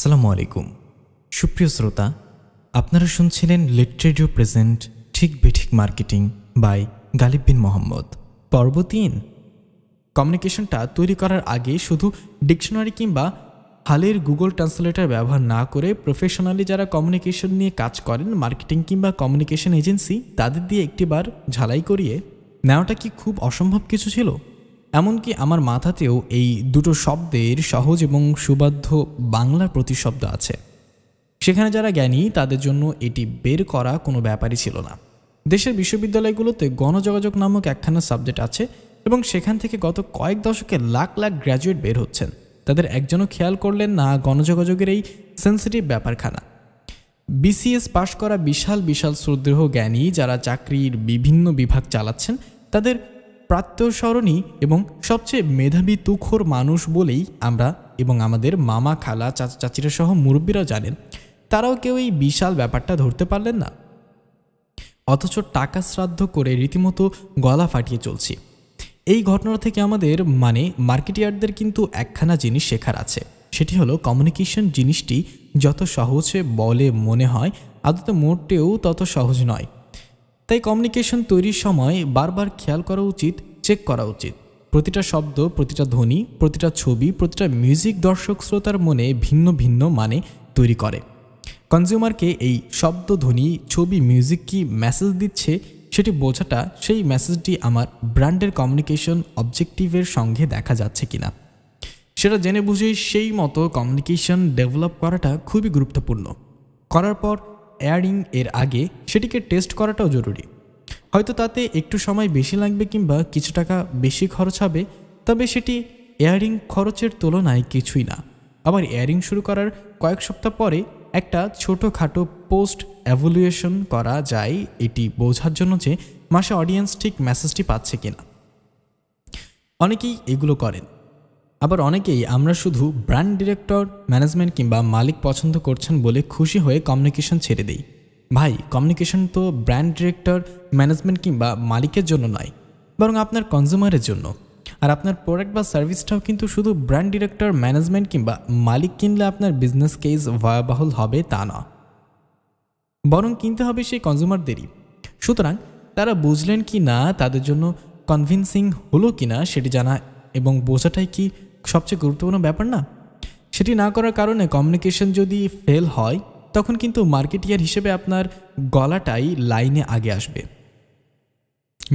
আসসালামু আলাইকুম সুপ্রিয় শ্রোতা আপনারা শুনছিলেন লেট রেডিও প্রেজেন্ট ঠিক বেঠিক মার্কেটিং বাই গালিব বিন মোহাম্মদ পর্ব তিন কমিউনিকেশনটা তৈরি করার আগে শুধু ডিকশনারি কিংবা হালের গুগল ট্রান্সলেটার ব্যবহার না করে প্রফেশনালি যারা কমিউনিকেশন নিয়ে কাজ করেন মার্কেটিং কিংবা কমিউনিকেশন এজেন্সি তাদের দিয়ে একটিবার ঝালাই করিয়ে নেওয়াটা কি খুব অসম্ভব কিছু ছিল এমনকি আমার মাথাতেও এই দুটো শব্দের সহজ এবং সুবাধ্য বাংলার প্রতিশব্দ আছে সেখানে যারা জ্ঞানী তাদের জন্য এটি বের করা কোনো ব্যাপারই ছিল না দেশের বিশ্ববিদ্যালয়গুলোতে গণযোগাযোগ নামক একখানা সাবজেক্ট আছে এবং সেখান থেকে গত কয়েক দশকে লাখ লাখ গ্র্যাজুয়েট বের হচ্ছেন তাদের একজনও খেয়াল করলেন না গণযোগাযোগের এই সেন্সিটিভ ব্যাপারখানা বিসিএস পাশ করা বিশাল বিশাল শ্রদ্ধেহ জ্ঞানী যারা চাকরির বিভিন্ন বিভাগ চালাচ্ছেন তাদের প্রাত্যস্মরণী এবং সবচেয়ে মেধাবী তুখোর মানুষ বলেই আমরা এবং আমাদের মামা খালা চাচা চাচিরা সহ মুরব্বীরা জানেন তারাও কেউ এই বিশাল ব্যাপারটা ধরতে পারলেন না অথচ টাকা শ্রাদ্ধ করে রীতিমতো গলা ফাটিয়ে চলছি এই ঘটনা থেকে আমাদের মানে মার্কেটিয়ারদের কিন্তু একখানা জিনিস শেখার আছে সেটি হলো কমিউনিকেশন জিনিসটি যত সহজে বলে মনে হয় আদতে মোটেও তত সহজ নয় তাই কমিউনিকেশন তৈরির সময় বারবার খেয়াল করা উচিত চেক করা উচিত প্রতিটা শব্দ প্রতিটা ধ্বনি প্রতিটা ছবি প্রতিটা মিউজিক দর্শক শ্রোতার মনে ভিন্ন ভিন্ন মানে তৈরি করে কনজিউমারকে এই শব্দ ধ্বনি ছবি মিউজিক কি মেসেজ দিচ্ছে সেটি বোঝাটা সেই মেসেজটি আমার ব্র্যান্ডের কমিউনিকেশন অবজেক্টিভের সঙ্গে দেখা যাচ্ছে কিনা সেটা জেনে বুঝে সেই মতো কমিউনিকেশন ডেভেলপ করাটা খুবই গুরুত্বপূর্ণ করার পর এয়ারিং এর আগে সেটিকে টেস্ট করাটাও জরুরি হয়তো তাতে একটু সময় বেশি লাগবে কিংবা কিছু টাকা বেশি খরচ হবে তবে সেটি এয়ারিং খরচের তুলনায় কিছুই না আবার এয়ারিং শুরু করার কয়েক সপ্তাহ পরে একটা ছোটোখাটো পোস্ট অ্যাভুলুয়েশন করা যায় এটি বোঝার জন্য যে মাসে অডিয়েন্স ঠিক মেসেজটি পাচ্ছে কিনা অনেকেই এগুলো করেন আবার অনেকেই আমরা শুধু ব্র্যান্ড ডিরেক্টর ম্যানেজমেন্ট কিংবা মালিক পছন্দ করছেন বলে খুশি হয়ে কমিউনিকেশন ছেড়ে দিই ভাই কমিউনিকেশন তো ব্র্যান্ড ডিরেক্টর ম্যানেজমেন্ট কিংবা মালিকের জন্য নয় বরং আপনার কনজিউমারের জন্য আর আপনার প্রোডাক্ট বা সার্ভিসটাও কিন্তু শুধু ব্র্যান্ড ডিরেক্টর ম্যানেজমেন্ট কিংবা মালিক কিনলে আপনার বিজনেস কেস ভয়াবহল হবে তা না বরং কিনতে হবে সেই কনজিউমারদেরই সুতরাং তারা বুঝলেন কি না তাদের জন্য কনভিনসিং হলো কি না সেটি জানা এবং বোঝাটাই কি সবচেয়ে গুরুত্বপূর্ণ ব্যাপার না সেটি না করার কারণে কমিউনিকেশন যদি ফেল হয় তখন কিন্তু মার্কেটিয়ার হিসেবে আপনার গলাটাই লাইনে আগে আসবে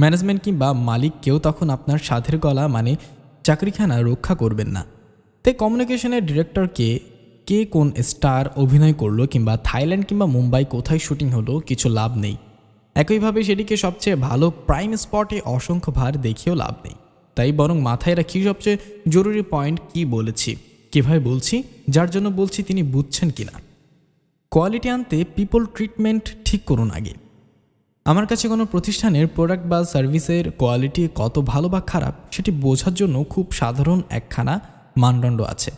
ম্যানেজমেন্ট কিংবা মালিক কেউ তখন আপনার সাধের গলা মানে চাকরিখানা রক্ষা করবেন না তাই কমিউনিকেশনের ডিরেক্টরকে কে কোন স্টার অভিনয় করলো কিংবা থাইল্যান্ড কিংবা মুম্বাই কোথায় শুটিং হলো কিছু লাভ নেই একইভাবে সেটিকে সবচেয়ে ভালো প্রাইম স্পটে অসংখ্য ভার দেখিয়েও লাভ নেই তাই বরং মাথায় রাখি সবচেয়ে জরুরি পয়েন্ট কি বলেছি কীভাবে বলছি যার জন্য বলছি তিনি বুঝছেন কি না কোয়ালিটি আনতে পিপল ট্রিটমেন্ট ঠিক করুন আগে আমার কাছে কোনো প্রতিষ্ঠানের প্রোডাক্ট বা সার্ভিসের কোয়ালিটি কত ভালো বা খারাপ সেটি বোঝার জন্য খুব সাধারণ একখানা মানদণ্ড আছে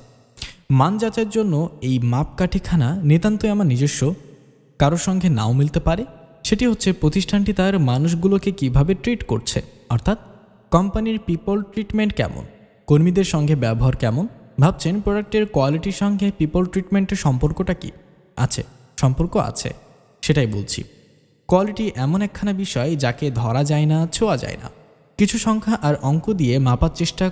মান যাচাইয়ের জন্য এই মাপকাঠিখানা নিতান্তই আমার নিজস্ব কারোর সঙ্গে নাও মিলতে পারে সেটি হচ্ছে প্রতিষ্ঠানটি তার মানুষগুলোকে কিভাবে ট্রিট করছে অর্থাৎ কোম্পানির পিপল ট্রিটমেন্ট কেমন কর্মীদের সঙ্গে ব্যবহার কেমন ভাবছেন প্রোডাক্টের কোয়ালিটির সঙ্গে পিপল ট্রিটমেন্টের সম্পর্কটা কি আছে সম্পর্ক আছে সেটাই বলছি কোয়ালিটি এমন একখানা বিষয় যাকে ধরা যায় না ছোঁয়া যায় না কিছু সংখ্যা আর অঙ্ক দিয়ে মাপার চেষ্টা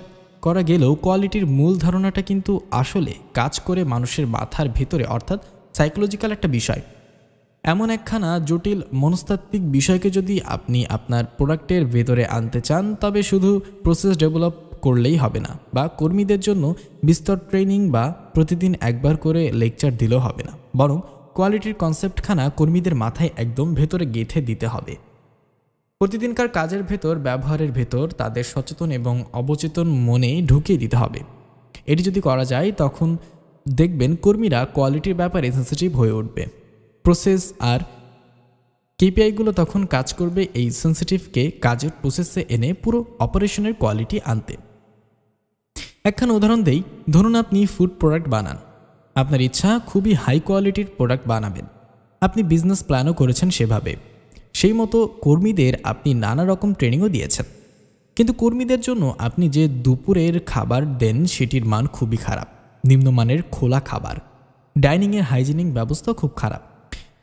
করা গেলেও কোয়ালিটির মূল ধারণাটা কিন্তু আসলে কাজ করে মানুষের মাথার ভেতরে অর্থাৎ সাইকোলজিক্যাল একটা বিষয় এমন একখানা জটিল মনস্তাত্ত্বিক বিষয়কে যদি আপনি আপনার প্রোডাক্টের ভেতরে আনতে চান তবে শুধু প্রসেস ডেভেলপ করলেই হবে না বা কর্মীদের জন্য বিস্তর ট্রেনিং বা প্রতিদিন একবার করে লেকচার দিলেও হবে না বরং কোয়ালিটির কনসেপ্টখানা কর্মীদের মাথায় একদম ভেতরে গেঁথে দিতে হবে প্রতিদিনকার কাজের ভেতর ব্যবহারের ভেতর তাদের সচেতন এবং অবচেতন মনে ঢুকিয়ে দিতে হবে এটি যদি করা যায় তখন দেখবেন কর্মীরা কোয়ালিটির ব্যাপারে সেন্সিটিভ হয়ে উঠবে প্রসেস আর কেপিআইগুলো তখন কাজ করবে এই সেন্সিটিভকে কাজের প্রসেসে এনে পুরো অপারেশনের কোয়ালিটি আনতে একখান উদাহরণ দেই ধরুন আপনি ফুড প্রোডাক্ট বানান আপনার ইচ্ছা খুবই হাই কোয়ালিটির প্রোডাক্ট বানাবেন আপনি বিজনেস প্ল্যানও করেছেন সেভাবে সেই মতো কর্মীদের আপনি নানা রকম ট্রেনিংও দিয়েছেন কিন্তু কর্মীদের জন্য আপনি যে দুপুরের খাবার দেন সেটির মান খুবই খারাপ নিম্নমানের খোলা খাবার ডাইনিংয়ের হাইজিনিক ব্যবস্থা খুব খারাপ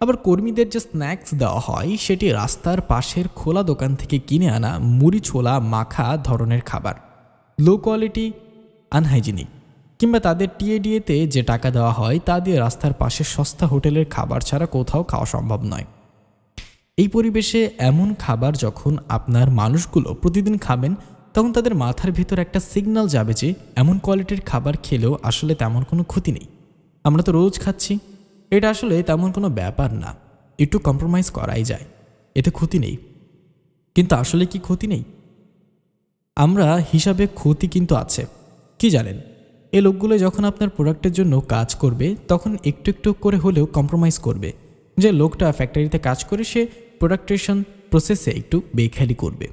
আবার কর্মীদের যে স্ন্যাক্স দেওয়া হয় সেটি রাস্তার পাশের খোলা দোকান থেকে কিনে আনা মুড়ি ছোলা মাখা ধরনের খাবার লো কোয়ালিটি আনহাইজিনিক কিংবা তাদের টিএডিএতে যে টাকা দেওয়া হয় তা দিয়ে রাস্তার পাশে সস্তা হোটেলের খাবার ছাড়া কোথাও খাওয়া সম্ভব নয় এই পরিবেশে এমন খাবার যখন আপনার মানুষগুলো প্রতিদিন খাবেন তখন তাদের মাথার ভেতর একটা সিগন্যাল যাবে যে এমন কোয়ালিটির খাবার খেলেও আসলে তেমন কোনো ক্ষতি নেই আমরা তো রোজ খাচ্ছি এটা আসলে তেমন কোনো ব্যাপার না একটু কম্প্রোমাইজ করাই যায় এতে ক্ষতি নেই কিন্তু আসলে কি ক্ষতি নেই আমরা হিসাবে ক্ষতি কিন্তু আছে কি জানেন এ লোকগুলো যখন আপনার প্রোডাক্টের জন্য কাজ করবে তখন একটু একটু করে হলেও কম্প্রোমাইজ করবে যে লোকটা ফ্যাক্টরিতে কাজ করে সে প্রোডাক্টেশন প্রসেসে একটু বেখালি করবে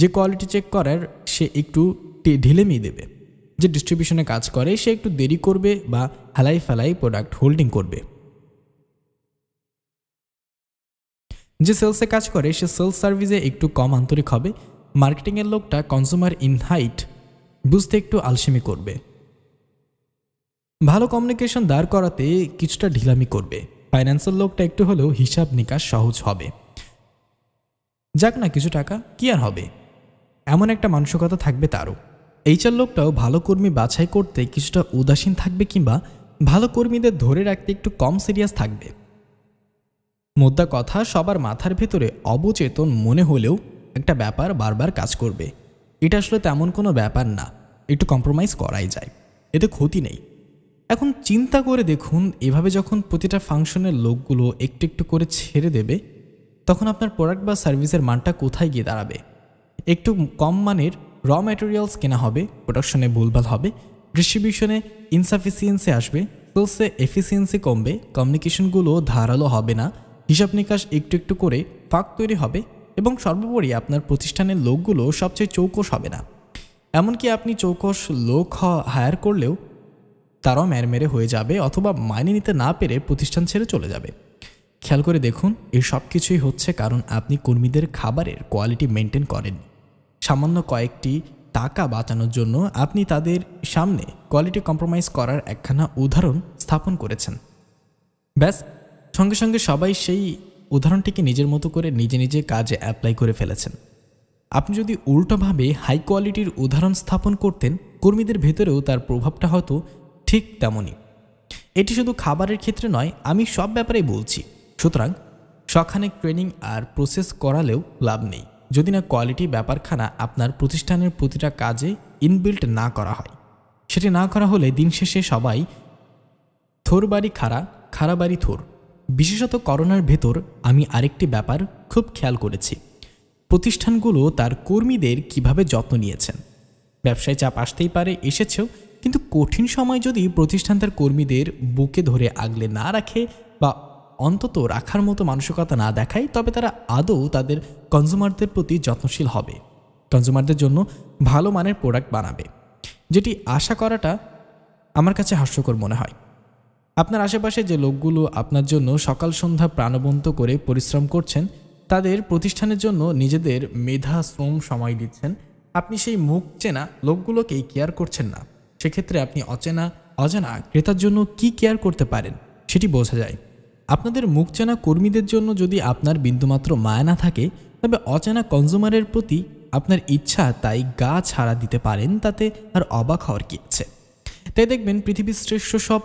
যে কোয়ালিটি চেক করার সে একটু ঢিলেমি দেবে যে ডিস্ট্রিবিউশনে কাজ করে সে একটু দেরি করবে বা হালাই ফেলাই প্রোডাক্ট হোল্ডিং করবে যে সেলসে কাজ করে সে সেলস সার্ভিসে একটু কম আন্তরিক হবে মার্কেটিংয়ের লোকটা কনজিউমার ইনহাইট বুঝতে একটু আলসেমি করবে ভালো কমিউনিকেশন দাঁড় করাতে কিছুটা ঢিলামি করবে ফাইন্যান্সের লোকটা একটু হলেও হিসাব নিকাশ সহজ হবে যাক না কিছু টাকা কি আর হবে এমন একটা মানসিকতা থাকবে তারও এইচার লোকটাও ভালো কর্মী বাছাই করতে কিছুটা উদাসীন থাকবে কিংবা ভালো কর্মীদের ধরে রাখতে একটু কম সিরিয়াস থাকবে মোদ্দা কথা সবার মাথার ভেতরে অবচেতন মনে হলেও একটা ব্যাপার বারবার কাজ করবে এটা আসলে তেমন কোনো ব্যাপার না একটু কম্প্রোমাইজ করাই যায় এতে ক্ষতি নেই এখন চিন্তা করে দেখুন এভাবে যখন প্রতিটা ফাংশনের লোকগুলো একটু একটু করে ছেড়ে দেবে তখন আপনার প্রোডাক্ট বা সার্ভিসের মানটা কোথায় গিয়ে দাঁড়াবে একটু কম মানের র ম্যাটেরিয়ালস কেনা হবে প্রোডাকশনে ভুলভাল হবে ডিস্ট্রিবিউশনে ইনসাফিসিয়েন্সি আসবে সেলসে এফিসিয়েন্সি কমবে কমিউনিকেশনগুলো ধারালো হবে না হিসাব নিকাশ একটু একটু করে ফাঁক তৈরি হবে এবং সর্বোপরি আপনার প্রতিষ্ঠানের লোকগুলো সবচেয়ে চৌকস হবে না এমনকি আপনি চৌকস লোক হায়ার করলেও তারাও মেরে হয়ে যাবে অথবা মাইনে নিতে না পেরে প্রতিষ্ঠান ছেড়ে চলে যাবে খেয়াল করে দেখুন এই সব কিছুই হচ্ছে কারণ আপনি কর্মীদের খাবারের কোয়ালিটি মেনটেন করেন সামান্য কয়েকটি টাকা বাঁচানোর জন্য আপনি তাদের সামনে কোয়ালিটি কম্প্রোমাইজ করার একখানা উদাহরণ স্থাপন করেছেন ব্যাস সঙ্গে সঙ্গে সবাই সেই উদাহরণটিকে নিজের মতো করে নিজে নিজে কাজে অ্যাপ্লাই করে ফেলেছেন আপনি যদি উল্টোভাবে হাই কোয়ালিটির উদাহরণ স্থাপন করতেন কর্মীদের ভেতরেও তার প্রভাবটা হয়তো ঠিক তেমনই এটি শুধু খাবারের ক্ষেত্রে নয় আমি সব ব্যাপারেই বলছি সুতরাং সখানে ট্রেনিং আর প্রসেস করালেও লাভ নেই যদি না কোয়ালিটি ব্যাপারখানা আপনার প্রতিষ্ঠানের প্রতিটা কাজে ইনবিল্ট না করা হয় সেটি না করা হলে দিন শেষে সবাই থোর বাড়ি খাড়া খাড়া বাড়ি থোর বিশেষত করোনার ভেতর আমি আরেকটি ব্যাপার খুব খেয়াল করেছি প্রতিষ্ঠানগুলো তার কর্মীদের কিভাবে যত্ন নিয়েছেন ব্যবসায় চাপ আসতেই পারে এসেছেও কিন্তু কঠিন সময় যদি প্রতিষ্ঠান তার কর্মীদের বুকে ধরে আগলে না রাখে বা অন্তত রাখার মতো মানসিকতা না দেখায় তবে তারা আদৌ তাদের কনজুমারদের প্রতি যত্নশীল হবে কনজুমারদের জন্য ভালো মানের প্রোডাক্ট বানাবে যেটি আশা করাটা আমার কাছে হাস্যকর মনে হয় আপনার আশেপাশে যে লোকগুলো আপনার জন্য সকাল সন্ধ্যা প্রাণবন্ত করে পরিশ্রম করছেন তাদের প্রতিষ্ঠানের জন্য নিজেদের মেধা শ্রম সময় দিচ্ছেন আপনি সেই মুখ চেনা লোকগুলোকে কেয়ার করছেন না সেক্ষেত্রে আপনি অচেনা অজানা ক্রেতার জন্য কি কেয়ার করতে পারেন সেটি বোঝা যায় আপনাদের মুখ চেনা কর্মীদের জন্য যদি আপনার বিন্দুমাত্র মায়া না থাকে তবে অচেনা কনজুমারের প্রতি আপনার ইচ্ছা তাই গা ছাড়া দিতে পারেন তাতে আর অবাক হওয়ার কি আছে তাই দেখবেন পৃথিবীর শ্রেষ্ঠ সব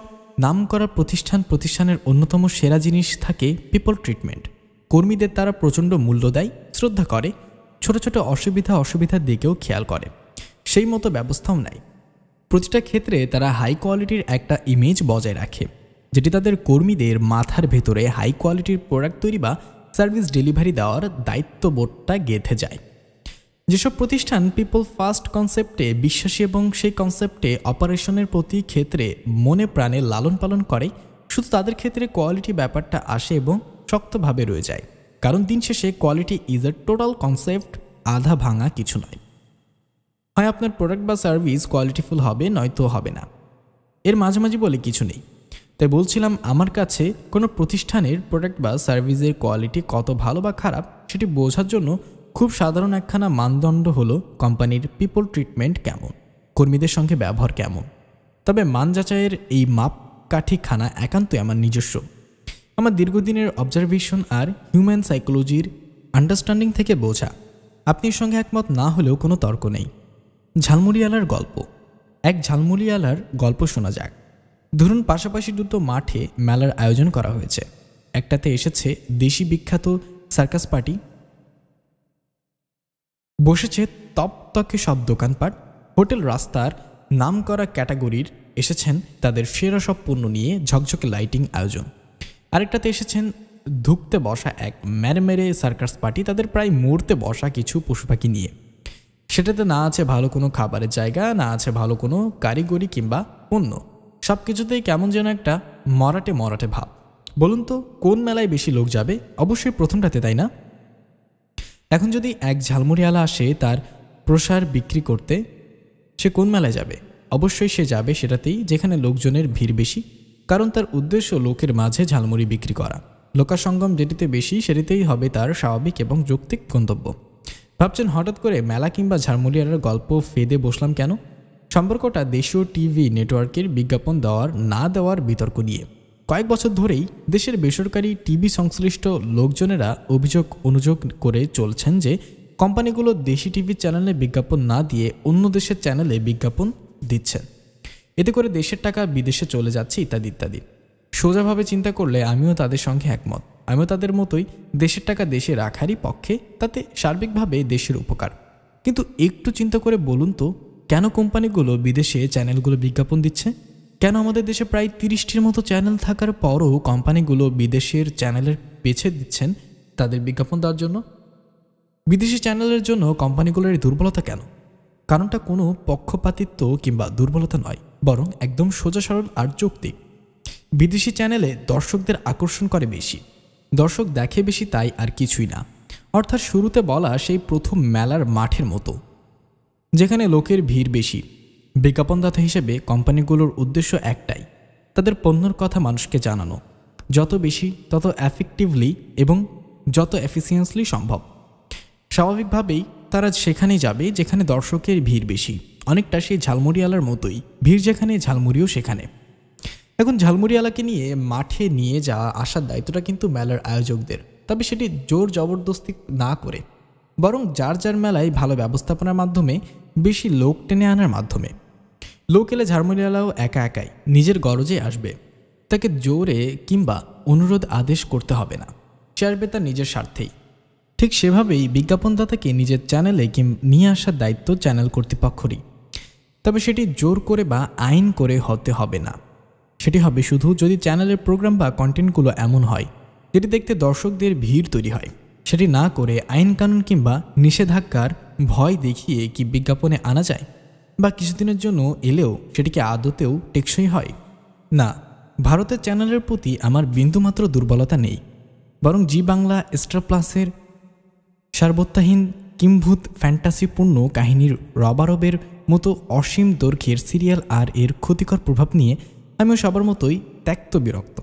নাম করা প্রতিষ্ঠান প্রতিষ্ঠানের অন্যতম সেরা জিনিস থাকে পিপল ট্রিটমেন্ট কর্মীদের তারা প্রচণ্ড মূল্য দেয় শ্রদ্ধা করে ছোট ছোট অসুবিধা অসুবিধার দিকেও খেয়াল করে সেই মতো ব্যবস্থাও নাই প্রতিটা ক্ষেত্রে তারা হাই কোয়ালিটির একটা ইমেজ বজায় রাখে যেটি তাদের কর্মীদের মাথার ভেতরে হাই কোয়ালিটির প্রোডাক্ট তৈরি বা সার্ভিস ডেলিভারি দেওয়ার দায়িত্ববোধটা গেঁথে যায় যেসব প্রতিষ্ঠান পিপল ফার্স্ট কনসেপ্টে বিশ্বাসী এবং সেই কনসেপ্টে অপারেশনের প্রতি ক্ষেত্রে মনে প্রাণে লালন পালন করে শুধু তাদের ক্ষেত্রে কোয়ালিটি ব্যাপারটা আসে এবং শক্তভাবে রয়ে যায় কারণ দিন শেষে quality is a total concept আধা ভাঙা কিছু নয় হয় আপনার প্রোডাক্ট বা সার্ভিস কোয়ালিটিফুল হবে নয়তো হবে না এর মাঝামাঝি বলে কিছু নেই তাই বলছিলাম আমার কাছে কোনো প্রতিষ্ঠানের প্রোডাক্ট বা সার্ভিসের কোয়ালিটি কত ভালো বা খারাপ সেটি বোঝার জন্য খুব সাধারণ একখানা মানদণ্ড হলো কোম্পানির পিপল ট্রিটমেন্ট কেমন কর্মীদের সঙ্গে ব্যবহার কেমন তবে মান যাচাইয়ের এই মাপ কাঠিখানা একান্তই আমার নিজস্ব আমার দীর্ঘদিনের অবজারভেশন আর হিউম্যান সাইকোলজির আন্ডারস্ট্যান্ডিং থেকে বোঝা আপনির সঙ্গে একমত না হলেও কোনো তর্ক নেই ঝালমুড়িয়ালার গল্প এক ঝালমুড়িয়ালার গল্প শোনা যাক ধরুন পাশাপাশি দুটো মাঠে মেলার আয়োজন করা হয়েছে একটাতে এসেছে দেশি বিখ্যাত সার্কাস পার্টি বসেছে তপতকে সব দোকানপাট হোটেল রাস্তার নাম করা ক্যাটাগরির এসেছেন তাদের সেরা সব পণ্য নিয়ে ঝকঝকে লাইটিং আয়োজন আরেকটাতে এসেছেন ধুকতে বসা এক মেরে সার্কাস পার্টি তাদের প্রায় মরতে বসা কিছু পশু পাখি নিয়ে সেটাতে না আছে ভালো কোনো খাবারের জায়গা না আছে ভালো কোনো কারিগরি কিংবা পণ্য সব কিছুতেই কেমন যেন একটা মরাটে মরাটে ভাব বলুন তো কোন মেলায় বেশি লোক যাবে অবশ্যই প্রথমটাতে তাই না এখন যদি এক ঝালমুড়িওয়ালা আসে তার প্রসার বিক্রি করতে সে কোন মেলায় যাবে অবশ্যই সে যাবে সেটাতেই যেখানে লোকজনের ভিড় বেশি কারণ তার উদ্দেশ্য লোকের মাঝে ঝালমুড়ি বিক্রি করা লোকাসঙ্গম যেটিতে বেশি সেটিতেই হবে তার স্বাভাবিক এবং যৌক্তিক গন্তব্য ভাবছেন হঠাৎ করে মেলা কিংবা ঝালমুড়িয়ালার গল্প ফেদে বসলাম কেন সম্পর্কটা দেশীয় টিভি নেটওয়ার্কের বিজ্ঞাপন দেওয়ার না দেওয়ার বিতর্ক নিয়ে কয়েক বছর ধরেই দেশের বেসরকারি টিভি সংশ্লিষ্ট লোকজনেরা অভিযোগ অনুযোগ করে চলছেন যে কোম্পানিগুলো দেশি টিভি চ্যানেলে বিজ্ঞাপন না দিয়ে অন্য দেশের চ্যানেলে বিজ্ঞাপন দিচ্ছেন এতে করে দেশের টাকা বিদেশে চলে যাচ্ছে ইত্যাদি ইত্যাদি সোজাভাবে চিন্তা করলে আমিও তাদের সঙ্গে একমত আমিও তাদের মতোই দেশের টাকা দেশে রাখারই পক্ষে তাতে সার্বিকভাবে দেশের উপকার কিন্তু একটু চিন্তা করে বলুন তো কেন কোম্পানিগুলো বিদেশে চ্যানেলগুলো বিজ্ঞাপন দিচ্ছে কেন আমাদের দেশে প্রায় তিরিশটির মতো চ্যানেল থাকার পরও কোম্পানিগুলো বিদেশের চ্যানেলের পেছে দিচ্ছেন তাদের বিজ্ঞাপন দেওয়ার জন্য বিদেশি চ্যানেলের জন্য কোম্পানিগুলোর এই দুর্বলতা কেন কারণটা কোনো পক্ষপাতিত্ব কিংবা দুর্বলতা নয় বরং একদম সোজা সরল আর যৌক্তিক বিদেশি চ্যানেলে দর্শকদের আকর্ষণ করে বেশি দর্শক দেখে বেশি তাই আর কিছুই না অর্থাৎ শুরুতে বলা সেই প্রথম মেলার মাঠের মতো যেখানে লোকের ভিড় বেশি বিজ্ঞাপনদাতা হিসেবে কোম্পানিগুলোর উদ্দেশ্য একটাই তাদের পণ্যর কথা মানুষকে জানানো যত বেশি তত এফেক্টিভলি এবং যত এফিসিয়েন্সলি সম্ভব স্বাভাবিকভাবেই তারা সেখানে যাবে যেখানে দর্শকের ভিড় বেশি অনেকটা সেই ঝালমুড়িওয়ালার মতোই ভিড় যেখানে ঝালমুড়িও সেখানে এখন ঝালমুড়িওয়ালাকে নিয়ে মাঠে নিয়ে যাওয়া আসার দায়িত্বটা কিন্তু মেলার আয়োজকদের তবে সেটি জোর জবরদস্তি না করে বরং যার যার মেলায় ভালো ব্যবস্থাপনার মাধ্যমে বেশি লোক টেনে আনার মাধ্যমে লোকেলে ঝাড়মুড়িওয়ালাও একা একাই নিজের গরজে আসবে তাকে জোরে কিংবা অনুরোধ আদেশ করতে হবে না সে আসবে তার নিজের স্বার্থেই ঠিক সেভাবেই বিজ্ঞাপনদাতাকে নিজের চ্যানেলে নিয়ে আসার দায়িত্ব চ্যানেল কর্তৃপক্ষরই তবে সেটি জোর করে বা আইন করে হতে হবে না সেটি হবে শুধু যদি চ্যানেলের প্রোগ্রাম বা কন্টেন্টগুলো এমন হয় যেটি দেখতে দর্শকদের ভিড় তৈরি হয় সেটি না করে আইন কানুন কিংবা নিষেধাজ্ঞার ভয় দেখিয়ে কি বিজ্ঞাপনে আনা যায় বা কিছুদিনের জন্য এলেও সেটিকে আদতেও টেকসই হয় না ভারতের চ্যানেলের প্রতি আমার বিন্দুমাত্র দুর্বলতা নেই বরং জি বাংলা এক্সট্রা প্লাসের সার্বত্যাহীন কিম্ভূত ফ্যান্টাসিপূর্ণ কাহিনীর রবারবের মতো অসীম দৈর্ঘ্যের সিরিয়াল আর এর ক্ষতিকর প্রভাব নিয়ে আমিও সবার মতোই ত্যক্ত বিরক্ত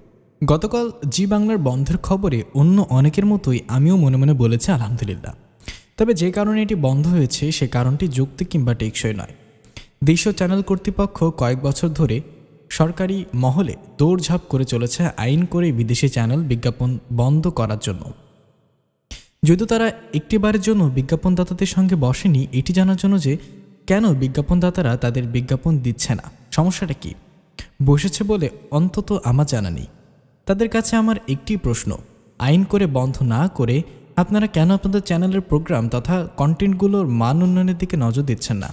গতকাল জি বাংলার বন্ধের খবরে অন্য অনেকের মতোই আমিও মনে মনে বলেছি আলহামদুলিল্লাহ তবে যে কারণে এটি বন্ধ হয়েছে সে কারণটি যুক্তি কিংবা টেকসই নয় দেশীয় চ্যানেল কর্তৃপক্ষ কয়েক বছর ধরে সরকারি মহলে দৌড়ঝাঁপ করে চলেছে আইন করে বিদেশি চ্যানেল বিজ্ঞাপন বন্ধ করার জন্য যদিও তারা একটিবারের জন্য বিজ্ঞাপনদাতাদের সঙ্গে বসেনি এটি জানার জন্য যে কেন বিজ্ঞাপনদাতারা তাদের বিজ্ঞাপন দিচ্ছে না সমস্যাটা কি বসেছে বলে অন্তত আমার জানা নেই তাদের কাছে আমার একটি প্রশ্ন আইন করে বন্ধ না করে আপনারা কেন আপনাদের চ্যানেলের প্রোগ্রাম তথা কন্টেন্টগুলোর মান উন্নয়নের দিকে নজর দিচ্ছেন না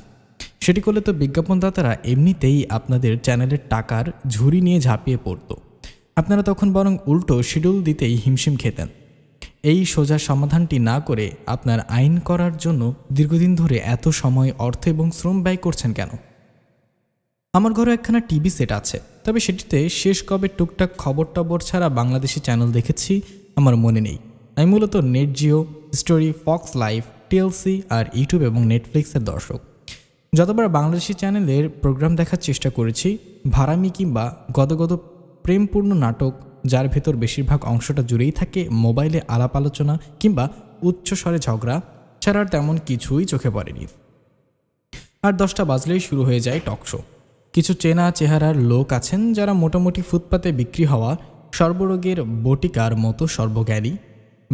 সেটি করলে তো বিজ্ঞাপনদাতারা এমনিতেই আপনাদের চ্যানেলের টাকার ঝুড়ি নিয়ে ঝাঁপিয়ে পড়ত আপনারা তখন বরং উল্টো শিডিউল দিতেই হিমশিম খেতেন এই সোজা সমাধানটি না করে আপনার আইন করার জন্য দীর্ঘদিন ধরে এত সময় অর্থ এবং শ্রম ব্যয় করছেন কেন আমার ঘরে একখানা টিভি সেট আছে তবে সেটিতে শেষ কবে টুকটাক খবর টবর ছাড়া বাংলাদেশি চ্যানেল দেখেছি আমার মনে নেই আমি মূলত Nat Geo story Fox Life TLC আর ইউটিউব এবং নেটফ্লিক্সের দর্শক যতবার বাংলাদেশি চ্যানেলের প্রোগ্রাম দেখার চেষ্টা করেছি ভাড়ামি কিংবা গদগদ প্রেমপূর্ণ নাটক যার ভেতর বেশিরভাগ অংশটা জুড়েই থাকে মোবাইলে আলাপ আলোচনা কিংবা উচ্চ স্বরে ঝগড়া ছাড়ার তেমন কিছুই চোখে পড়েনি আর দশটা বাজলেই শুরু হয়ে যায় টক শো কিছু চেনা চেহারার লোক আছেন যারা মোটামুটি ফুটপাতে বিক্রি হওয়া সর্বরোগের বটিকার মতো সর্বজ্ঞানী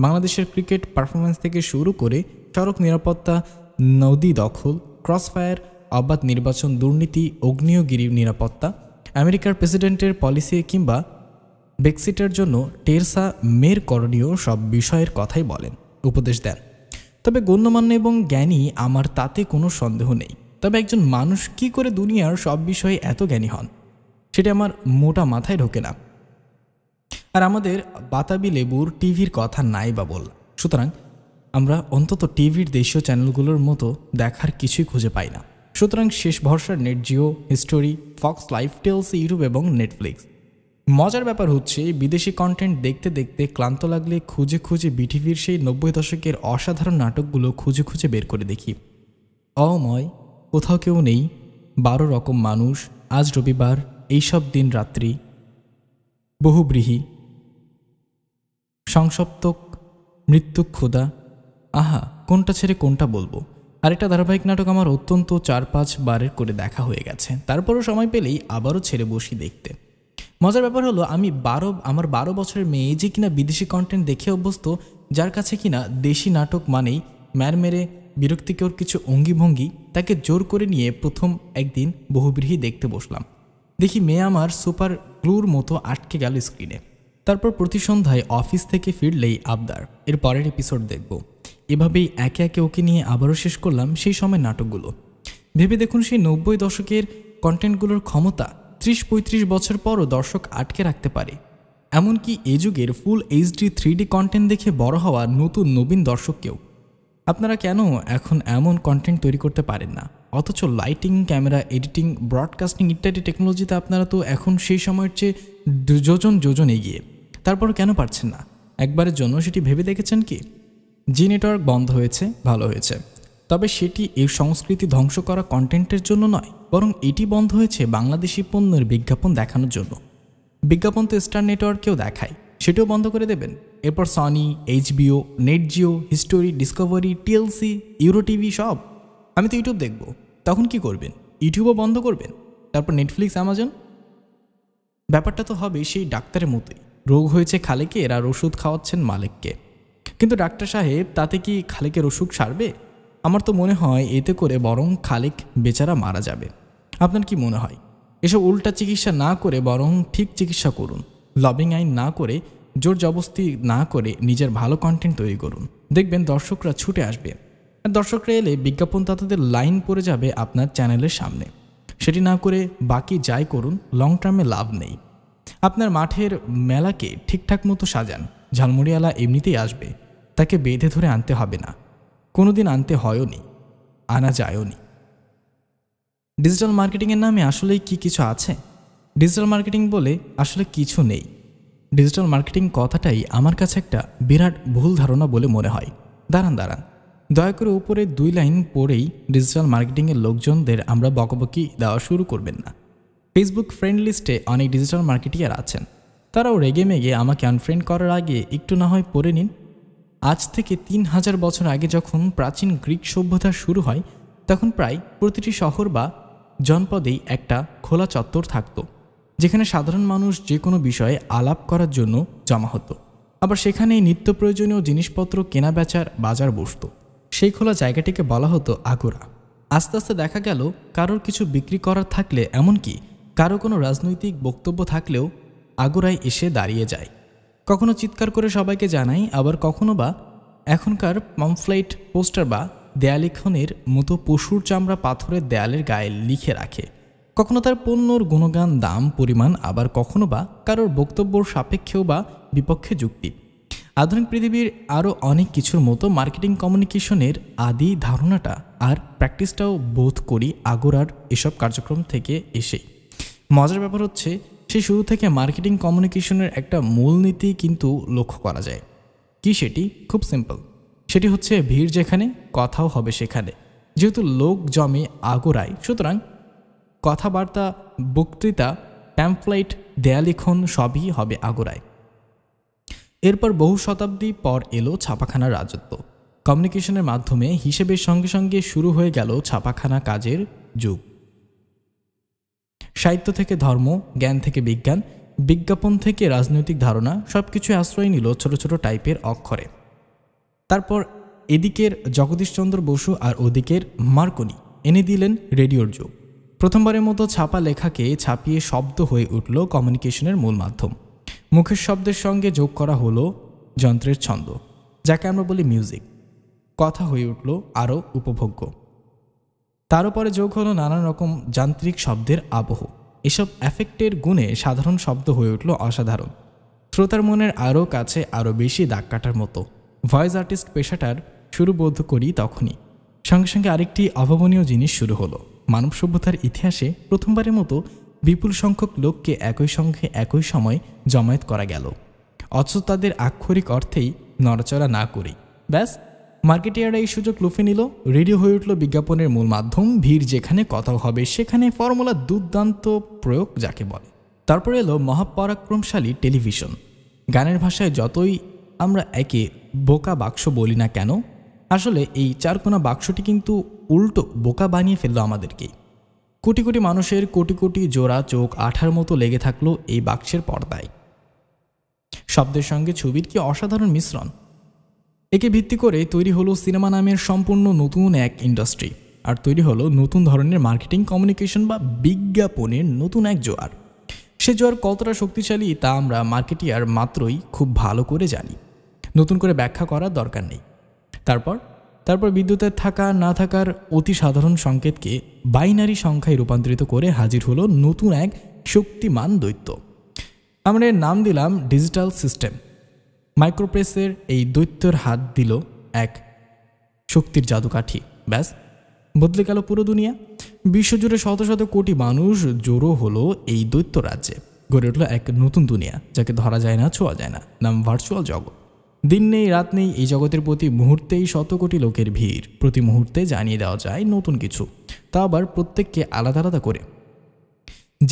বাংলাদেশের ক্রিকেট পারফরমেন্স থেকে শুরু করে সড়ক নিরাপত্তা নদী দখল ক্রসফায়ার অবাধ নির্বাচন দুর্নীতি অগ্নিয়গিরি নিরাপত্তা আমেরিকার প্রেসিডেন্টের পলিসি কিংবা ব্রেক্সিটের জন্য টেরসা মের করণীয় সব বিষয়ের কথাই বলেন উপদেশ দেন তবে গণ্যমান্য এবং জ্ঞানী আমার তাতে কোনো সন্দেহ নেই তবে একজন মানুষ কি করে দুনিয়ার সব বিষয়ে এত জ্ঞানী হন সেটা আমার মোটা মাথায় ঢোকে না আর আমাদের বাতাবি লেবুর টিভির কথা নাই বা বল সুতরাং আমরা অন্তত টিভির দেশীয় চ্যানেলগুলোর মতো দেখার কিছুই খুঁজে পাই না সুতরাং শেষ ভরসার Nat Geo history Fox Life টেলস ইউটিউব এবং নেটফ্লিক্স মজার ব্যাপার হচ্ছে বিদেশি কন্টেন্ট দেখতে দেখতে ক্লান্ত লাগলে খুঁজে খুঁজে বিটিভির সেই নব্বই দশকের অসাধারণ নাটকগুলো খুঁজে খুঁজে বের করে দেখি অময় কোথাও কেউ নেই বারো রকম মানুষ আজ রবিবার এইসব দিন রাত্রি বহুব্রীহী সংসপ্তক মৃত্যু ক্ষুদা আহা কোনটা ছেড়ে কোনটা বলবো আরেকটা ধারাবাহিক নাটক আমার অত্যন্ত চার পাঁচ বারের করে দেখা হয়ে গেছে তারপরও সময় পেলেই আবারও ছেড়ে বসি দেখতে মজার ব্যাপার হলো আমি বারো আমার বারো বছরের মেয়ে যে কিনা বিদেশি কন্টেন্ট দেখে অভ্যস্ত যার কাছে কিনা দেশি নাটক মানেই ম্যার মেরে বিরক্তিকর কিছু অঙ্গিভঙ্গি তাকে জোর করে নিয়ে প্রথম একদিন বহুব্রীহি দেখতে বসলাম দেখি মেয়ে আমার সুপার গ্লুর মতো আটকে গেল স্ক্রিনে তারপর প্রতি সন্ধ্যায় অফিস থেকে ফিরলেই আবদার এর পরের এপিসোড দেখব এভাবেই একে একে ওকে নিয়ে আবারও শেষ করলাম সেই সময় নাটকগুলো ভেবে দেখুন সেই নব্বই দশকের কন্টেন্টগুলোর ক্ষমতা ত্রিশ পঁয়ত্রিশ বছর পরও দর্শক আটকে রাখতে পারে এমনকি এ যুগের ফুল এইচডি থ্রিডি কন্টেন্ট দেখে বড় হওয়া নতুন নবীন দর্শককেও আপনারা কেন এখন এমন কন্টেন্ট তৈরি করতে পারেন না অথচ লাইটিং ক্যামেরা এডিটিং ব্রডকাস্টিং ইত্যাদি টেকনোলজিতে আপনারা তো এখন সেই সময়ের চেয়ে যোজন যোজন এগিয়ে তারপর কেন পারছেন না একবারের জন্য সেটি ভেবে দেখেছেন কি জি নেটওয়ার্ক বন্ধ হয়েছে ভালো হয়েছে তবে সেটি এই সংস্কৃতি ধ্বংস করা কন্টেন্টের জন্য নয় বরং এটি বন্ধ হয়েছে বাংলাদেশি পণ্যের বিজ্ঞাপন দেখানোর জন্য বিজ্ঞাপন তো স্টার নেটওয়ার্কেও দেখায় সেটিও বন্ধ করে দেবেন এরপর Sony HBO Geo history Discovery TLC Euro TV সব আমি তো ইউটিউব দেখব তখন কি করবেন ইউটিউবও বন্ধ করবেন তারপর নেটফ্লিক্স অ্যামাজন ব্যাপারটা তো হবে সেই ডাক্তারের মতোই রোগ হয়েছে খালেকে এরা ওষুধ খাওয়াচ্ছেন মালিককে কিন্তু ডাক্তার সাহেব তাতে কি খালেকের অসুখ সারবে আমার তো মনে হয় এতে করে বরং খালেক বেচারা মারা যাবে আপনার কি মনে হয় এসব উল্টা চিকিৎসা না করে বরং ঠিক চিকিৎসা করুন লবিং আইন না করে জোর জবস্তি না করে নিজের ভালো কন্টেন্ট তৈরি করুন দেখবেন দর্শকরা ছুটে আসবে আর দর্শকরা এলে বিজ্ঞাপন দাতাদের লাইন পড়ে যাবে আপনার চ্যানেলের সামনে সেটি না করে বাকি যাই করুন লং টার্মে লাভ নেই আপনার মাঠের মেলাকে ঠিকঠাক মতো সাজান ঝালমুড়িওয়ালা এমনিতেই আসবে তাকে বেঁধে ধরে আনতে হবে না কোনোদিন আনতে হয়ও নি আনা যায়ও নি ডিজিটাল মার্কেটিংয়ের নামে আসলে কি কিছু আছে ডিজিটাল মার্কেটিং বলে আসলে কিছু নেই ডিজিটাল মার্কেটিং কথাটাই আমার কাছে একটা বিরাট ভুল ধারণা বলে মনে হয় দাঁড়ান দাঁড়ান দয়া করে উপরে দুই লাইন পড়েই ডিজিটাল মার্কেটিংয়ের লোকজনদের আমরা বকবকি দেওয়া শুরু করবেন না ফেসবুক ফ্রেন্ড লিস্টে অনেক ডিজিটাল মার্কেটিয়ার আছেন তারাও রেগে মেগে আমাকে আনফ্রেন্ড করার আগে একটু না হয় পড়ে নিন আজ থেকে তিন হাজার বছর আগে যখন প্রাচীন গ্রিক সভ্যতা শুরু হয় তখন প্রায় প্রতিটি শহর বা জনপদেই একটা খোলা চত্বর থাকত যেখানে সাধারণ মানুষ যে কোনো বিষয়ে আলাপ করার জন্য জমা হতো আবার সেখানে নিত্য প্রয়োজনীয় জিনিসপত্র কেনা বেচার বাজার বসত সেই খোলা জায়গাটিকে বলা হতো আগোরা আস্তে আস্তে দেখা গেল কারোর কিছু বিক্রি করার থাকলে এমনকি কারো কোনো রাজনৈতিক বক্তব্য থাকলেও আগোরায় এসে দাঁড়িয়ে যায় কখনো চিৎকার করে সবাইকে জানাই আবার কখনো বা এখনকার পামফ্লেট পোস্টার বা দেয়ালিখনের মতো পশুর চামড়া পাথরের দেয়ালের গায়ে লিখে রাখে কখনো তার পণ্যর গুণগান দাম পরিমাণ আবার কখনো বা কারোর বক্তব্যর সাপেক্ষেও বা বিপক্ষে যুক্তি আধুনিক পৃথিবীর আরও অনেক কিছুর মতো মার্কেটিং কমিউনিকেশনের আদি ধারণাটা আর প্র্যাকটিসটাও বোধ করি আগোরার এসব কার্যক্রম থেকে এসেই মজার ব্যাপার হচ্ছে সে শুরু থেকে মার্কেটিং কমিউনিকেশনের একটা মূলনীতি কিন্তু লক্ষ্য করা যায় কি সেটি খুব সিম্পল সেটি হচ্ছে ভিড় যেখানে কথাও হবে সেখানে যেহেতু লোক জমে আগোড়ায় সুতরাং কথাবার্তা বক্তৃতা প্যাম্পলাইট দেয়ালিখন সবই হবে আগোড়ায় এরপর বহু শতাব্দী পর এলো ছাপাখানার রাজত্ব কমিউনিকেশনের মাধ্যমে হিসেবের সঙ্গে সঙ্গে শুরু হয়ে গেল ছাপাখানা কাজের যুগ সাহিত্য থেকে ধর্ম জ্ঞান থেকে বিজ্ঞান বিজ্ঞাপন থেকে রাজনৈতিক ধারণা সব কিছু আশ্রয় নিল ছোট ছোট টাইপের অক্ষরে তারপর এদিকের জগদীশচন্দ্র বসু আর ওদিকের মার্কনি এনে দিলেন রেডিওর যুগ প্রথমবারের মতো ছাপা লেখাকে ছাপিয়ে শব্দ হয়ে উঠল কমিউনিকেশনের মূল মাধ্যম মুখের শব্দের সঙ্গে যোগ করা হলো যন্ত্রের ছন্দ যাকে আমরা বলি মিউজিক কথা হয়ে উঠল আরও উপভোগ্য তার উপরে যোগ হলো নানান রকম যান্ত্রিক শব্দের আবহ এসব অ্যাফেক্টের গুণে সাধারণ শব্দ হয়ে উঠল অসাধারণ শ্রোতার মনের আরও কাছে আরও বেশি দাগ কাটার মতো ভয়েস আর্টিস্ট পেশাটার শুরুবোধ করি তখনই সঙ্গে সঙ্গে আরেকটি অভাবনীয় জিনিস শুরু হলো মানব সভ্যতার ইতিহাসে প্রথমবারের মতো বিপুল সংখ্যক লোককে একই সঙ্গে একই সময় জমায়েত করা গেল অথচ তাদের আক্ষরিক অর্থেই নড়াচড়া না করেই ব্যাস মার্কেটিয়ারা এই সুযোগ লুফে নিল রেডিও হয়ে উঠল বিজ্ঞাপনের মূল মাধ্যম ভিড় যেখানে কথা হবে সেখানে ফর্মুলা দুর্দান্ত প্রয়োগ যাকে বলে তারপরে এলো মহাপরাক্রমশালী টেলিভিশন গানের ভাষায় যতই আমরা একে বোকা বাক্স বলি না কেন আসলে এই চারকোনা বাক্সটি কিন্তু উল্টো বোকা বানিয়ে ফেললো আমাদেরকেই কোটি কোটি মানুষের কোটি কোটি জোড়া চোখ আঠার মতো লেগে থাকলো এই বাক্সের পর্দায় শব্দের সঙ্গে ছবির কি অসাধারণ মিশ্রণ একে ভিত্তি করে তৈরি হলো সিনেমা নামের সম্পূর্ণ নতুন এক ইন্ডাস্ট্রি আর তৈরি হলো নতুন ধরনের মার্কেটিং কমিউনিকেশন বা বিজ্ঞাপনের নতুন এক জোয়ার সে জোয়ার কতটা শক্তিশালী তা আমরা মার্কেটিয়ার মাত্রই খুব ভালো করে জানি নতুন করে ব্যাখ্যা করার দরকার নেই তারপর তারপর বিদ্যুতের থাকা না থাকার অতি সাধারণ সংকেতকে বাইনারি সংখ্যায় রূপান্তরিত করে হাজির হলো নতুন এক শক্তিমান দৈত্য আমরা নাম দিলাম ডিজিটাল সিস্টেম মাইক্রোপ্রেসের এই দৈত্যর হাত দিল এক শক্তির জাদুকাঠি ব্যাস বদলে গেল পুরো দুনিয়া বিশ্বজুড়ে শত শত কোটি মানুষ জোরো হলো এই দৈত্য রাজ্যে গড়ে উঠল এক নতুন দুনিয়া যাকে ধরা যায় না ছোঁয়া যায় না নাম ভার্চুয়াল জগৎ দিন নেই রাত নেই এই জগতের প্রতি মুহূর্তেই শত কোটি লোকের ভিড় প্রতি মুহূর্তে জানিয়ে দেওয়া যায় নতুন কিছু তা আবার প্রত্যেককে আলাদা আলাদা করে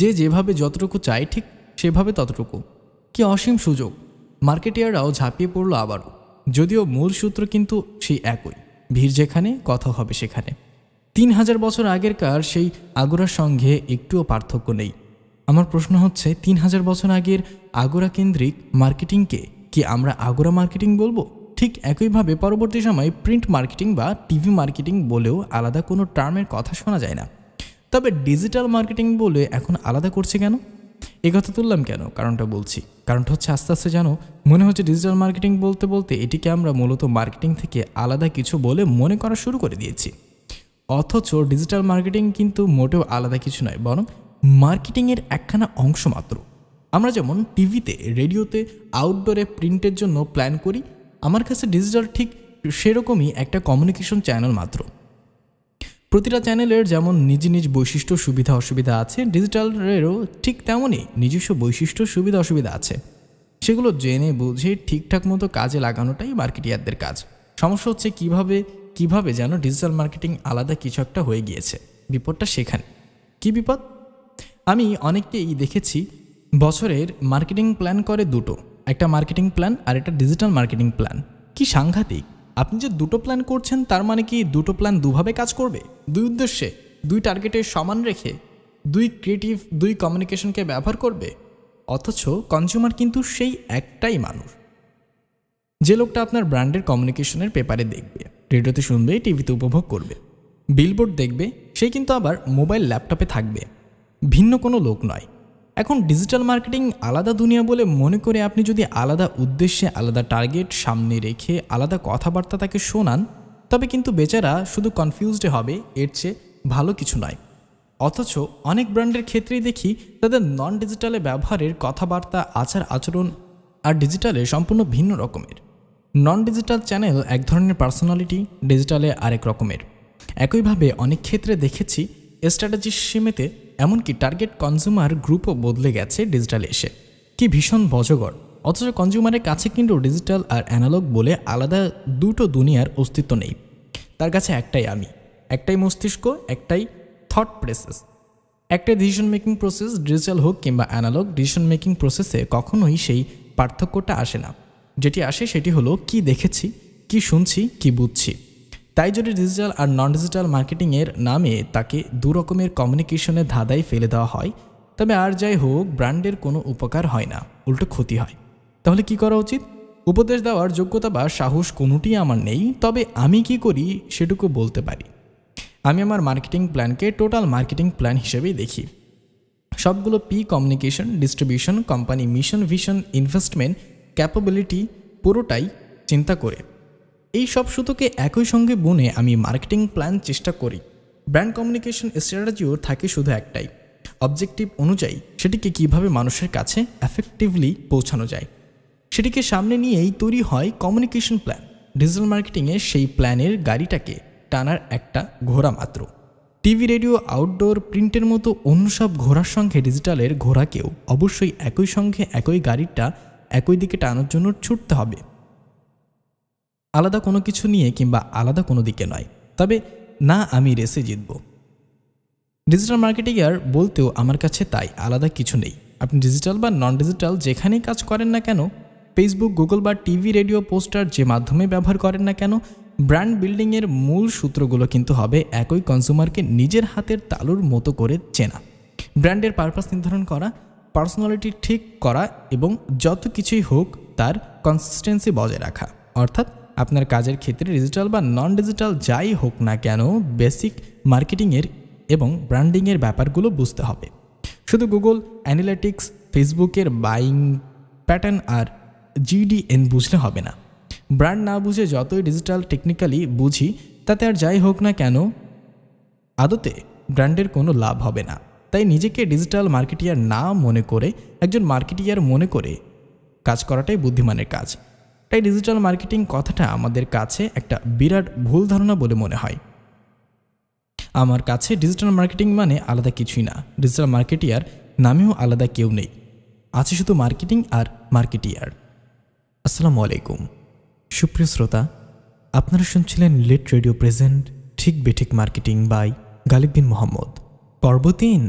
যে যেভাবে যতটুকু চায় ঠিক সেভাবে ততটুকু কি অসীম সুযোগ মার্কেটিয়াররাও ঝাঁপিয়ে পড়ল আবারও যদিও মূল সূত্র কিন্তু সেই একই ভিড় যেখানে কথা হবে সেখানে তিন হাজার বছর আগেরকার সেই আগোরার সঙ্গে একটুও পার্থক্য নেই আমার প্রশ্ন হচ্ছে তিন হাজার বছর আগের আগোরা কেন্দ্রিক মার্কেটিংকে কি আমরা আগোরা মার্কেটিং বলবো ঠিক একইভাবে পরবর্তী সময়ে প্রিন্ট মার্কেটিং বা টিভি মার্কেটিং বলেও আলাদা কোনো টার্মের কথা শোনা যায় না তবে ডিজিটাল মার্কেটিং বলে এখন আলাদা করছে কেন এ কথা তুললাম কেন কারণটা বলছি কারণটা হচ্ছে আস্তে আস্তে জানো মনে হচ্ছে ডিজিটাল মার্কেটিং বলতে বলতে এটিকে আমরা মূলত মার্কেটিং থেকে আলাদা কিছু বলে মনে করা শুরু করে দিয়েছি অথচ ডিজিটাল মার্কেটিং কিন্তু মোটেও আলাদা কিছু নয় বরং মার্কেটিংয়ের একখানা অংশ মাত্র আমরা যেমন টিভিতে রেডিওতে আউটডোরে প্রিন্টের জন্য প্ল্যান করি আমার কাছে ডিজিটাল ঠিক সেরকমই একটা কমিউনিকেশন চ্যানেল মাত্র প্রতিটা চ্যানেলের যেমন নিজ নিজ বৈশিষ্ট্য সুবিধা অসুবিধা আছে ডিজিটালেরও ঠিক তেমনই নিজস্ব বৈশিষ্ট্য সুবিধা অসুবিধা আছে সেগুলো জেনে বুঝে ঠিকঠাক মতো কাজে লাগানোটাই মার্কেটিয়ারদের কাজ সমস্যা হচ্ছে কিভাবে কিভাবে যেন ডিজিটাল মার্কেটিং আলাদা কিছু একটা হয়ে গিয়েছে বিপদটা সেখানে কি বিপদ আমি অনেককেই দেখেছি বছরের মার্কেটিং প্ল্যান করে দুটো একটা মার্কেটিং প্ল্যান আর একটা ডিজিটাল মার্কেটিং প্ল্যান কি সাংঘাতিক আপনি যে দুটো প্ল্যান করছেন তার মানে কি দুটো প্ল্যান দুভাবে কাজ করবে দুই উদ্দেশ্যে দুই টার্গেটে সমান রেখে দুই ক্রিয়েটিভ দুই কমিউনিকেশনকে ব্যবহার করবে অথচ কনজিউমার কিন্তু সেই একটাই মানুষ যে লোকটা আপনার ব্র্যান্ডের কমিউনিকেশনের পেপারে দেখবে রেডিওতে শুনবে টিভিতে উপভোগ করবে বিলবোর্ড দেখবে সে কিন্তু আবার মোবাইল ল্যাপটপে থাকবে ভিন্ন কোনো লোক নয় এখন ডিজিটাল মার্কেটিং আলাদা দুনিয়া বলে মনে করে আপনি যদি আলাদা উদ্দেশ্যে আলাদা টার্গেট সামনে রেখে আলাদা কথাবার্তা তাকে শোনান তবে কিন্তু বেচারা শুধু কনফিউজডে হবে এর চেয়ে ভালো কিছু নয় অথচ অনেক ব্র্যান্ডের ক্ষেত্রেই দেখি তাদের নন ডিজিটালে ব্যবহারের কথাবার্তা আচার আচরণ আর ডিজিটালে সম্পূর্ণ ভিন্ন রকমের নন ডিজিটাল চ্যানেল এক ধরনের পার্সোনালিটি ডিজিটালে আরেক রকমের একইভাবে অনেক ক্ষেত্রে দেখেছি স্ট্র্যাটেজি সীমিতে এমনকি টার্গেট কনজিউমার গ্রুপও বদলে গেছে ডিজিটালে এসে কি ভীষণ বজগর অথচ কনজিউমারের কাছে কিন্তু ডিজিটাল আর অ্যানালগ বলে আলাদা দুটো দুনিয়ার অস্তিত্ব নেই তার কাছে একটাই আমি একটাই মস্তিষ্ক একটাই থট প্রসেস একটাই ডিসিশন মেকিং প্রসেস ডিজিটাল হোক কিংবা অ্যানালগ ডিসিশন মেকিং প্রসেসে কখনোই সেই পার্থক্যটা আসে না যেটি আসে সেটি হলো কি দেখেছি কি শুনছি কি বুঝছি তাই যদি ডিজিটাল আর নন ডিজিটাল মার্কেটিংয়ের নামে তাকে দুরকমের কমিউনিকেশনের ধাঁধায় ফেলে দেওয়া হয় তবে আর যাই হোক ব্র্যান্ডের কোনো উপকার হয় না উল্টো ক্ষতি হয় তাহলে কি করা উচিত উপদেশ দেওয়ার যোগ্যতা বা সাহস কোনোটি আমার নেই তবে আমি কি করি সেটুকু বলতে পারি আমি আমার মার্কেটিং প্ল্যানকে টোটাল মার্কেটিং প্ল্যান হিসেবেই দেখি সবগুলো P communication distribution company mission vision investment capability পুরোটাই চিন্তা করে এই সব সুতোকে একই সঙ্গে বুনে আমি মার্কেটিং প্ল্যান চেষ্টা করি ব্র্যান্ড কমিউনিকেশন স্ট্র্যাটেজিও থাকে শুধু একটাই অবজেক্টিভ অনুযায়ী সেটিকে কিভাবে মানুষের কাছে এফেক্টিভলি পৌঁছানো যায় সেটিকে সামনে নিয়েই তৈরি হয় কমিউনিকেশন প্ল্যান ডিজিটাল মার্কেটিংয়ে সেই প্ল্যানের গাড়িটাকে টানার একটা ঘোড়া মাত্র টিভি রেডিও আউটডোর প্রিন্টের মতো অন্য সব ঘোড়ার সঙ্গে ডিজিটালের ঘোড়াকেও অবশ্যই একই সঙ্গে একই গাড়িটা একই দিকে টানার জন্য ছুটতে হবে আলাদা কোনো কিছু নিয়ে কিংবা আলাদা কোনো দিকে নয় তবে না আমি রেসে জিতব ডিজিটাল মার্কেটিং আর বলতেও আমার কাছে তাই আলাদা কিছু নেই আপনি ডিজিটাল বা নন ডিজিটাল যেখানেই কাজ করেন না কেন ফেসবুক গুগল বা টিভি রেডিও পোস্টার যে মাধ্যমে ব্যবহার করেন না কেন ব্র্যান্ড বিল্ডিংয়ের মূল সূত্রগুলো কিন্তু হবে একই কনজিউমারকে নিজের হাতের তালুর মতো করে চেনা ব্র্যান্ডের পারপাস নির্ধারণ করা পার্সোনালিটি ঠিক করা এবং যত কিছুই হোক তার কনসিস্টেন্সি বজায় রাখা অর্থাৎ আপনার কাজের ক্ষেত্রে ডিজিটাল বা নন ডিজিটাল যাই হোক না কেন বেসিক মার্কেটিংয়ের এবং ব্র্যান্ডিংয়ের ব্যাপারগুলো বুঝতে হবে শুধু গুগল অ্যানালিটিক্স ফেসবুকের বাইং প্যাটার্ন আর জিডিএন বুঝলে হবে না ব্র্যান্ড না বুঝে যতই ডিজিটাল টেকনিক্যালি বুঝি তাতে আর যাই হোক না কেন আদতে ব্র্যান্ডের কোনো লাভ হবে না তাই নিজেকে ডিজিটাল মার্কেটিয়ার না মনে করে একজন মার্কেটিয়ার মনে করে কাজ করাটাই বুদ্ধিমানের কাজ তাই ডিজিটাল মার্কেটিং কথাটা আমাদের কাছে একটা বিরাট ভুল ধারণা বলে মনে হয় আমার কাছে ডিজিটাল মার্কেটিং মানে আলাদা কিছুই না ডিজিটাল মার্কেটিয়ার নামেও আলাদা কেউ নেই আছে শুধু মার্কেটিং আর মার্কেটিয়ার আসসালামু আলাইকুম সুপ্রিয় শ্রোতা আপনারা শুনছিলেন লেট রেডিও প্রেজেন্ট ঠিক বেঠিক মার্কেটিং বাই গালিবিন মোহাম্মদ পর্ব তিন